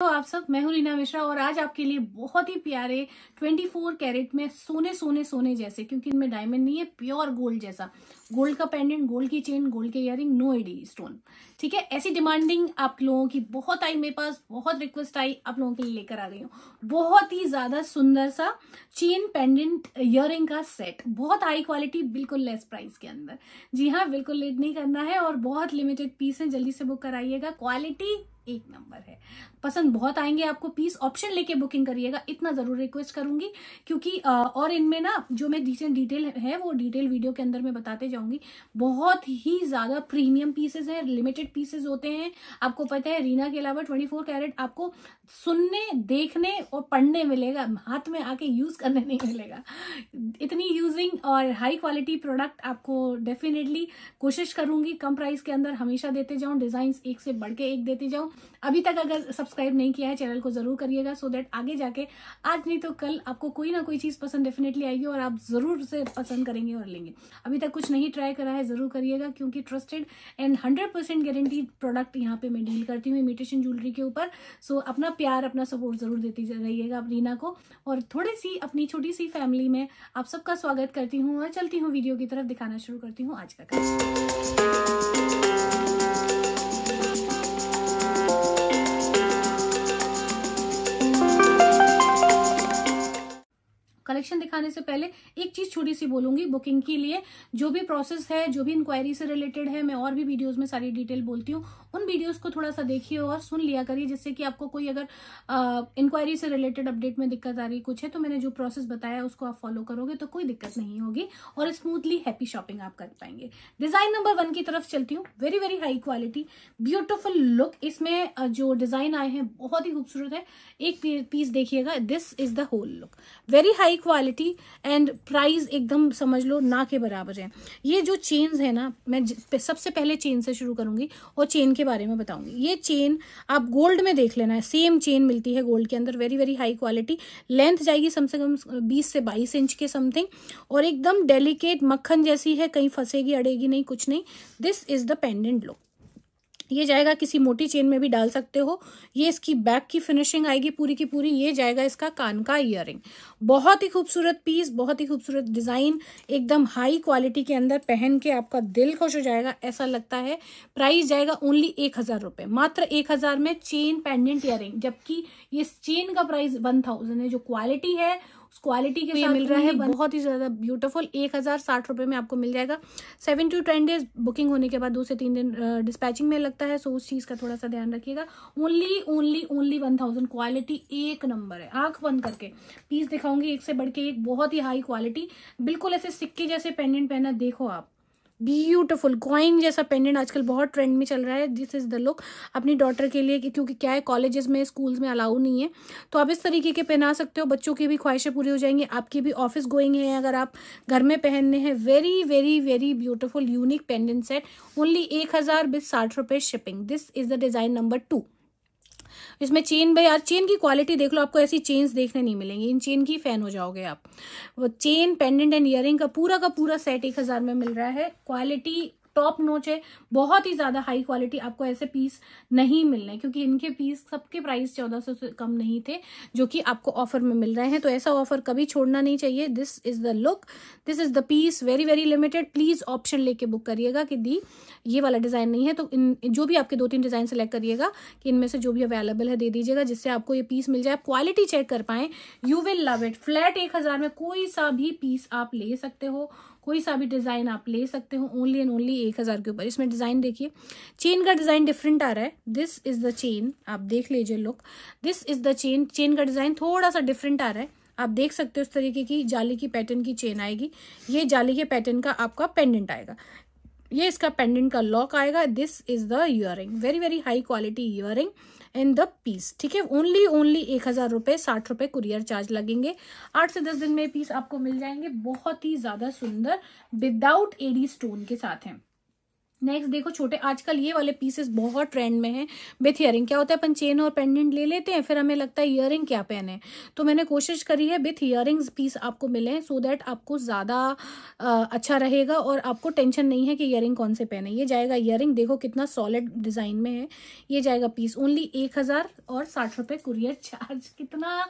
तो आप सब मैं हूं रीना मिश्रा और आज आपके लिए बहुत ही प्यारे 24 कैरेट में सोने सोने सोने जैसे क्योंकि इनमें डायमंड नहीं है प्योर गोल्ड जैसा गोल्ड का पेंडेंट गोल्ड की चेन गोल्ड के इयरिंग नो एडी स्टोन ठीक है ऐसी डिमांडिंग आप लोगों की बहुत आई मेरे पास बहुत रिक्वेस्ट आई आप लोगों के लिए लेकर आ रही हूँ बहुत ही ज्यादा सुंदर सा चेन पेंडेंट इयरिंग का सेट बहुत हाई क्वालिटी बिल्कुल लेस प्राइस के अंदर जी हाँ बिल्कुल लेट नहीं करना है और बहुत लिमिटेड पीस है जल्दी से बुक कराइएगा क्वालिटी एक नंबर है पसंद बहुत आएंगे आपको पीस ऑप्शन लेके बुकिंग करिएगा इतना जरूर रिक्वेस्ट करूंगी क्योंकि और इनमें ना जो मैं रिसेंट डिटेल है वो डिटेल वीडियो के अंदर मैं बताते जाऊंगी बहुत ही ज्यादा प्रीमियम पीसेज है लिमिटेड पीसेज होते हैं आपको पता है रीना के अलावा ट्वेंटी कैरेट आपको सुनने देखने और पढ़ने मिलेगा हाथ में आके यूज करने नहीं मिलेगा इतनी यूजिंग और हाई क्वालिटी प्रोडक्ट आपको डेफिनेटली कोशिश करूंगी कम प्राइस के अंदर हमेशा देते जाऊं डिजाइन एक से बढ़ के एक देते जाऊं अभी तक अगर सब्सक्राइब नहीं किया है चैनल को जरूर करिएगा सो देट आगे जाके आज नहीं तो कल आपको कोई ना कोई चीज़ पसंद डेफिनेटली आएगी और आप ज़रूर से पसंद करेंगे और लेंगे अभी तक कुछ नहीं ट्राई करा है ज़रूर करिएगा क्योंकि trusted and hundred percent guaranteed product यहाँ पे मैं डील करती हूँ इमिटेशन ज्वेलरी के ऊपर सो so, अपना प्यार अपना सपोर्ट ज़रूर देती रहिएगा रीना को और थोड़ी सी अपनी छोटी सी फैमिली में आप सबका स्वागत करती हूँ और चलती हूँ वीडियो की तरफ दिखाना शुरू करती हूँ आज का खाने से पहले एक चीज छोटी सी बोलूंगी बुकिंग के लिए जो भी प्रोसेस है जो भी इंक्वायरी से रिलेटेड है मैं और भी वीडियोज में सारी डिटेल बोलती हूँ उन वीडियोज को थोड़ा सा देखिए और सुन लिया करिए जिससे कि आपको कोई अगर इंक्वायरी से रिलेटेड अपडेट में दिक्कत आ रही कुछ है तो मैंने जो प्रोसेस बताया उसको आप फॉलो करोगे तो कोई दिक्कत नहीं होगी और स्मूथली हैप्पी शॉपिंग आप कर पाएंगे डिजाइन नंबर वन की तरफ चलती हूँ very very high quality beautiful look इसमें जो डिजाइन आए हैं बहुत ही खूबसूरत है एक पीस देखिएगा this is the whole look very high quality quality and price एकदम समझ लो ना के बराबर है ये जो चेन्स है ना मैं सबसे पहले चेन से शुरू करूंगी और चेन के बारे में बताऊंगी ये चेन आप गोल्ड में देख लेना है सेम चेन मिलती है गोल्ड के अंदर very very high quality length जाएगी कम से कम बीस से बाईस इंच के समथिंग और एकदम डेलीकेट मक्खन जैसी है कहीं फंसेगी अड़ेगी नहीं कुछ नहीं this is the pendant look ये जाएगा किसी मोटी चेन में भी डाल सकते हो ये इसकी बैक की फिनिशिंग आएगी पूरी की पूरी ये जाएगा इसका कान का इयर बहुत ही खूबसूरत पीस बहुत ही खूबसूरत डिज़ाइन एकदम हाई क्वालिटी के अंदर पहन के आपका दिल खुश हो जाएगा ऐसा लगता है प्राइस जाएगा ओनली एक हज़ार रुपये मात्र एक हज़ार में चेन पेंडेंट इयर जबकि ये चेन का प्राइस वन थाउजेंड है जो क्वालिटी है उस क्वालिटी के साथ मिल रहा है बहुत ही ज़्यादा ब्यूटीफुल एक हज़ार साठ रुपये में आपको मिल जाएगा seven to ten days booking होने के बाद दो से तीन दिन डिस्पैचिंग में लगता है सो उस चीज़ का थोड़ा सा ध्यान रखिएगा only only only one thousand quality एक नंबर है आँख बंद करके पीस दिखाऊंगी एक से बढ़ के एक बहुत ही हाई क्वालिटी बिल्कुल ऐसे सिक्के जैसे पेंडेंट पहना देखो आप ब्यूटिफुल कॉइन जैसा पेंडेंट आजकल बहुत ट्रेंड में चल रहा है दिस इज़ द लुक अपनी डॉटर के लिए क्योंकि क्या है कॉलेजेस में स्कूल्स में अलाउ नहीं है तो आप इस तरीके के पहना सकते हो बच्चों की भी ख्वाहिशें पूरी हो जाएंगी आपकी भी ऑफिस गोइंग है अगर आप घर में पहनने हैं very very very beautiful unique pendant set only एक हज़ार बिस साठ रुपये shipping this is the design number two इसमें चेन भाई यार चेन की क्वालिटी देख लो आपको ऐसी चेन्स देखने नहीं मिलेंगी इन चेन की फैन हो जाओगे आप वो चेन पेंडेंट एंड ईयरिंग का पूरा का पूरा सेट एक हज़ार में मिल रहा है क्वालिटी टॉप नोच है बहुत ही ज्यादा हाई क्वालिटी आपको ऐसे पीस नहीं मिलने क्योंकि इनके पीस सबके प्राइस चौदह से कम नहीं थे जो कि आपको ऑफर में मिल रहे हैं तो ऐसा ऑफर कभी छोड़ना नहीं चाहिए this is the look this is the piece very very limited please option लेके बुक करिएगा कि दी ये वाला डिजाइन नहीं है तो इन जो भी आपके दो तीन डिजाइन सेलेक्ट करिएगा कि इनमें से जो भी अवेलेबल है दे दीजिएगा जिससे आपको ये पीस मिल जाए आप क्वालिटी चेक कर पाए you will love it flat एक हजार में कोई सा भी पीस आप ले सकते हो कोई सा भी डिज़ाइन आप ले सकते हो ओनली एंड ओनली एक हज़ार के ऊपर इसमें डिज़ाइन देखिए चेन का डिज़ाइन डिफरेंट आ रहा है दिस इज़ द चेन आप देख लीजिए look this is the chain chain का डिज़ाइन थोड़ा सा डिफरेंट आ रहा है आप देख सकते हो इस तरीके की जाली की पैटर्न की चेन आएगी ये जाली के पैटर्न का आपका पेंडेंट आएगा ये इसका पेंडेंट का लॉक आएगा this is the ear very very high quality ear in the piece ठीक है ओनली ओनली एक हज़ार रुपये साठ रुपये कुरियर चार्ज लगेंगे आठ से दस दिन में पीस आपको मिल जाएंगे बहुत ही ज़्यादा सुंदर विदाउट एडी स्टोन के साथ हैं नेक्स्ट देखो छोटे आजकल ये वाले पीसेस बहुत ट्रेंड में हैं विथ ईयरिंग क्या होता है अपन चेन और पेंडेंट ले लेते हैं फिर हमें लगता है ईयरिंग क्या पहने तो मैंने कोशिश करी है विथ ईयरिंग्स पीस आपको मिले हैं सो so दैट आपको ज़्यादा अच्छा रहेगा और आपको टेंशन नहीं है कि ईयरिंग कौन से पहने ये जाएगा ईयरिंग देखो कितना सॉलिड डिज़ाइन में है ये जाएगा पीस ओनली एक हज़ार और साठ रुपये कुरियर चार्ज कितना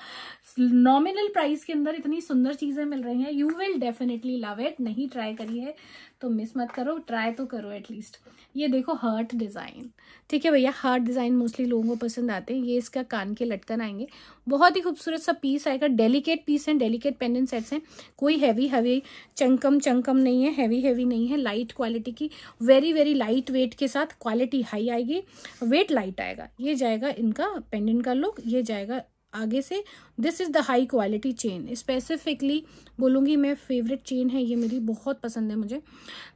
नॉमिनल प्राइस के अंदर इतनी सुंदर चीज़ें मिल रही हैं you will definitely love it नहीं ट्राई करिए तो मिस मत करो ट्राई तो करो एटलीस्ट लीस्ट ये देखो हार्ट डिज़ाइन ठीक है भैया हार्ट डिज़ाइन मोस्टली लोगों को पसंद आते हैं ये इसका कान के लटकन आएंगे बहुत ही खूबसूरत सा पीस आएगा डेलिकेट पीस हैं डेलिकेट पेंडन सेट्स हैं कोई हैवी हैवी चंकम चंकम नहीं है हैवी हैवी नहीं है लाइट क्वालिटी की वेरी वेरी लाइट वेट के साथ क्वालिटी हाई आएगी वेट लाइट आएगा ये जाएगा इनका पेंडेंट का लुक ये जाएगा आगे से this is the high quality chain specifically बोलूँगी मैं फेवरेट चेन है ये मेरी बहुत पसंद है मुझे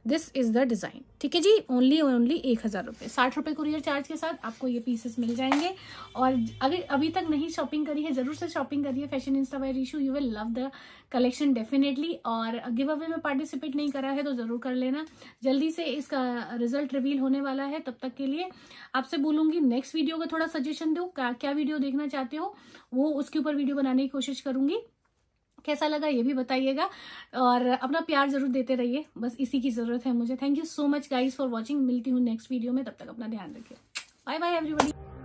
दिस इज़ द डिज़ाइन ठीक है जी ओनली ओनली एक हज़ार रुपये साठ रुपये कुरियर चार्ज के साथ आपको ये पीसेस मिल जाएंगे और अगर अभी तक नहीं शॉपिंग करी है ज़रूर से शॉपिंग करिए fashion insta wire issue you will love the collection definitely और गिव अवे में पार्टिसिपेट नहीं करा है तो ज़रूर कर लेना जल्दी से इसका रिजल्ट रिवील होने वाला है तब तक के लिए आपसे बोलूँगी नेक्स्ट वीडियो का थोड़ा सजेशन दो क्या, क्या वीडियो देखना चाहते हो वो उसके ऊपर वीडियो बनाने की कोशिश करूँगी कैसा लगा ये भी बताइएगा और अपना प्यार जरूर देते रहिए बस इसी की ज़रूरत है मुझे thank you so much guys for watching मिलती हूँ नेक्स्ट वीडियो में तब तक अपना ध्यान रखिए बाय बाय एवरीबडी